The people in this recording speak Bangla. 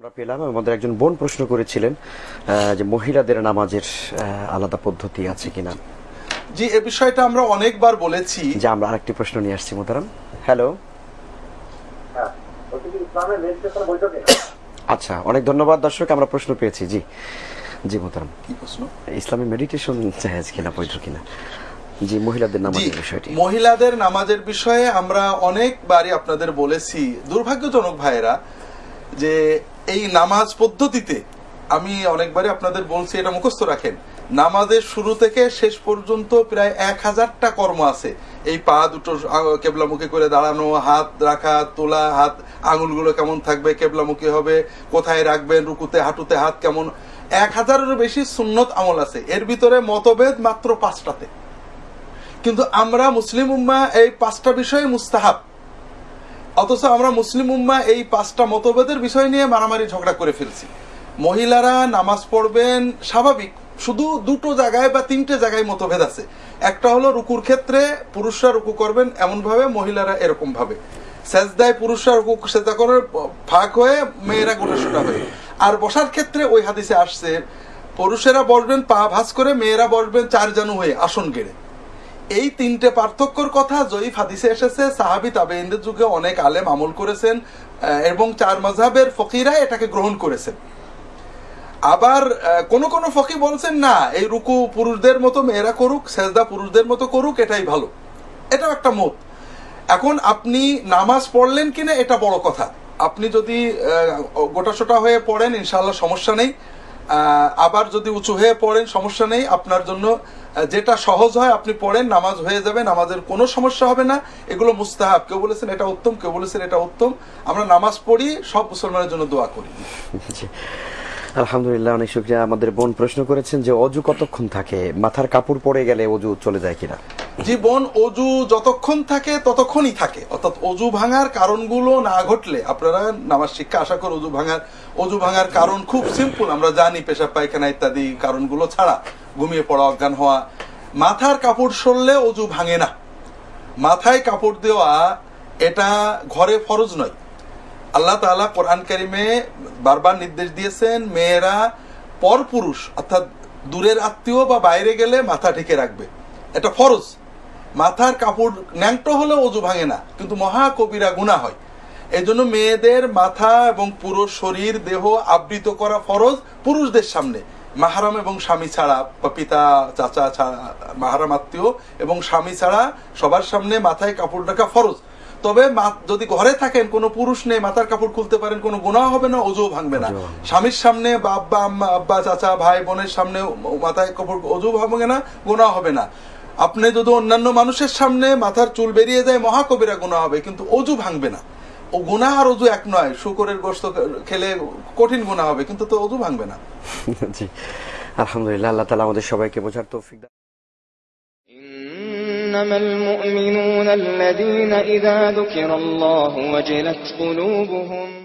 আমরা পেলাম আমাদের একজন বোন প্রশ্ন করেছিলেন যে মহিলাদের নামাজের আলাদা পদ্ধতি আছে কিনা জি এ বিষয়টা আমরা অনেকবার বলেছি যে আমরা আরেকটি প্রশ্ন নিয়ে আসছি মোতারাম হ্যালো হ্যাঁ, আচ্ছা অনেক ধন্যবাদ দর্শক আমরা প্রশ্ন পেয়েছি জি জি মোতারাম কি প্রশ্ন ইসলামী মেডিটেশন জাহেজ কিনা বৈধ কিনা জি মহিলাদের নামাজের বিষয়টি মহিলাদের নামাজের বিষয়ে আমরা অনেকবারই আপনাদের বলেছি দুর্ভাগ্যজনক ভাইয়েরা যে এই নামাজ পদ্ধতিতে আমি অনেকবারই আপনাদের বলছি এটা মুখস্থ রাখেন নামাজের শুরু থেকে শেষ পর্যন্ত প্রায় এক হাজারটা কর্ম আছে এই পা দুটো কেবলামুখী করে দাঁড়ানো হাত রাখা তোলা হাত আঙুলগুলো কেমন থাকবে কেবলামুখী হবে কোথায় রাখবেন রুকুতে হাঁটুতে হাত কেমন এক হাজারেরও বেশি সুন্নত আমল আছে এর ভিতরে মতভেদ মাত্র পাঁচটাতে কিন্তু আমরা মুসলিম উম্মা এই পাঁচটা বিষয়ে মুস্তাহাব অথচ আমরা মুসলিম উম্মা এই পাঁচটা মতভেদের বিষয় নিয়ে মারামারি ঝগড়া করে ফেলছি মহিলারা নামাজ পড়বেন স্বাভাবিক শুধু দুটো জায়গায় বা তিনটে জায়গায় মতভেদ আছে একটা হলো রুকুর ক্ষেত্রে পুরুষরা রুকু করবেন এমনভাবে মহিলারা এরকমভাবে সেজদায় পুরুষরা রুকু সেজদা করে ফাঁক হয়ে মেয়েরা গোটাসোটা হয়ে আর বসার ক্ষেত্রে ওই হাদিসে আসছে পুরুষেরা বসবেন পা ভাস করে মেয়েরা বসবেন চার জানু হয়ে আসন গেড়ে এই তিনটে পার্থক্যর কথা জয়ীফ হাদিসে এসেছে সাহাবি তাবেইনদের যুগে অনেক আলেম আমল করেছেন এবং চার মজাবের ফকিরা এটাকে গ্রহণ করেছেন আবার কোন কোন ফকি বলছেন না এই রুকু পুরুষদের মতো মেয়েরা করুক সেজদা পুরুষদের মতো করুক এটাই ভালো এটাও একটা মত এখন আপনি নামাজ পড়লেন কিনা এটা বড় কথা আপনি যদি গোটা সোটা হয়ে পড়েন ইনশাল্লাহ সমস্যা নেই আবার যদি উঁচু হয়ে পড়েন সমস্যা নেই আপনার জন্য যেটা সহজ হয় আপনি পড়েন নামাজ হয়ে যাবে নামাজের কোনো সমস্যা হবে না এগুলো মুস্তাহাব কেউ বলেছেন এটা উত্তম কেউ বলেছেন এটা উত্তম আমরা নামাজ পড়ি সব মুসলমানের জন্য দোয়া করি আলহামদুলিল্লাহ অনেক শুক্রিয়া আমাদের বোন প্রশ্ন করেছেন যে অজু কতক্ষণ থাকে মাথার কাপড় পরে গেলে অজু চলে যায় কিনা জীবন অজু যতক্ষণ থাকে ততক্ষণই থাকে অর্থাৎ অজু ভাঙার কারণগুলো না ঘটলে আপনারা নামাজ শিক্ষা আশা করে অজু ভাঙার অজু ভাঙার কারণ খুব সিম্পল আমরা জানি পেশাব পায়খানা ইত্যাদি কারণগুলো ছাড়া ঘুমিয়ে পড়া অজ্ঞান হওয়া মাথার কাপড় সরলে অজু ভাঙে না মাথায় কাপড় দেওয়া এটা ঘরে ফরজ নয় আল্লাহ তালা কোরআন কারিমে বারবার নির্দেশ দিয়েছেন মেয়েরা পরপুরুষ অর্থাৎ দূরের আত্মীয় বা বাইরে গেলে মাথা ঢেকে রাখবে এটা ফরজ মাথার কাপড় ন্যাংটো হলেও অজু ভাঙে না কিন্তু মহা কবিরা গুণা হয় এই জন্য মেয়েদের মাথা এবং পুরো শরীর দেহ আবৃত করা ফরজ পুরুষদের সামনে মাহারাম এবং স্বামী ছাড়া পিতা চাচা ছাড়া মাহারাম আত্মীয় এবং স্বামী ছাড়া সবার সামনে মাথায় কাপড় রাখা ফরজ তবে যদি ঘরে থাকেন কোনো পুরুষ নেই মাথার কাপড় খুলতে পারেন কোনো গুণাও হবে না অজু ভাঙবে না স্বামীর সামনে বা আব্বা আম্মা আব্বা চাচা ভাই বোনের সামনে মাথায় কাপড় অজু ভাঙবে না গুণাও হবে না আপনি যদি অন্যান্য মানুষের সামনে মাথার চুল বেরিয়ে যায় মহাকবিরা গুণা হবে কিন্তু অজু ভাঙবে না ও গুণা আর অজু এক নয় শুকরের গোস্ত খেলে কঠিন গুণা হবে কিন্তু তো অজু ভাঙবে না জি আলহামদুলিল্লাহ আল্লাহ তালা আমাদের সবাইকে বোঝার তৌফিক إنما المؤمنون الذين إذا ذكر الله وجلت قلوبهم